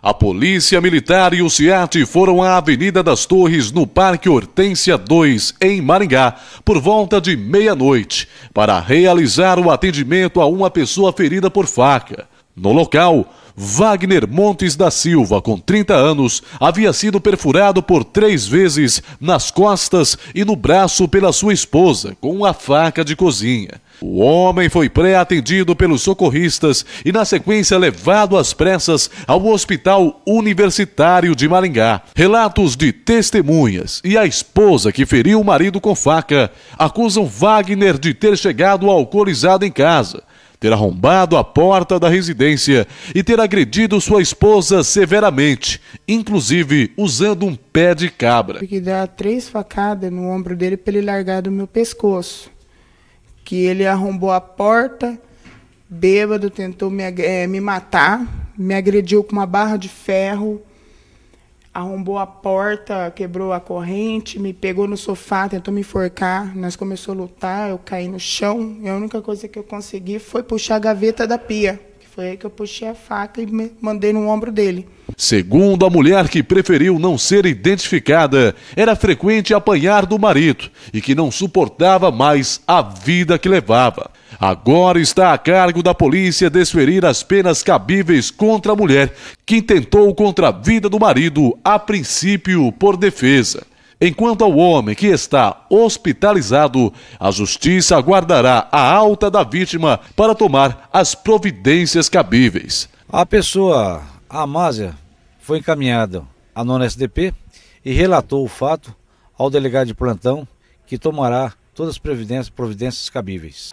A Polícia Militar e o CIAT foram à Avenida das Torres, no Parque Hortência 2, em Maringá, por volta de meia-noite, para realizar o atendimento a uma pessoa ferida por faca. No local, Wagner Montes da Silva, com 30 anos, havia sido perfurado por três vezes nas costas e no braço pela sua esposa com uma faca de cozinha. O homem foi pré-atendido pelos socorristas e, na sequência, levado às pressas ao Hospital Universitário de Maringá. Relatos de testemunhas e a esposa que feriu o marido com faca acusam Wagner de ter chegado alcoolizado em casa ter arrombado a porta da residência e ter agredido sua esposa severamente, inclusive usando um pé de cabra. Tive que dar três facadas no ombro dele para ele largar do meu pescoço. Que ele arrombou a porta, bêbado, tentou me, é, me matar, me agrediu com uma barra de ferro arrombou a porta, quebrou a corrente, me pegou no sofá, tentou me enforcar. Nós começou a lutar, eu caí no chão. E a única coisa que eu consegui foi puxar a gaveta da pia. Foi aí que eu puxei a faca e mandei no ombro dele. Segundo a mulher que preferiu não ser identificada, era frequente apanhar do marido e que não suportava mais a vida que levava. Agora está a cargo da polícia desferir as penas cabíveis contra a mulher que tentou contra a vida do marido, a princípio por defesa. Enquanto ao homem que está hospitalizado, a justiça aguardará a alta da vítima para tomar as providências cabíveis. A pessoa, a Amásia, foi encaminhada à nona SDP e relatou o fato ao delegado de plantão, que tomará todas as providências cabíveis.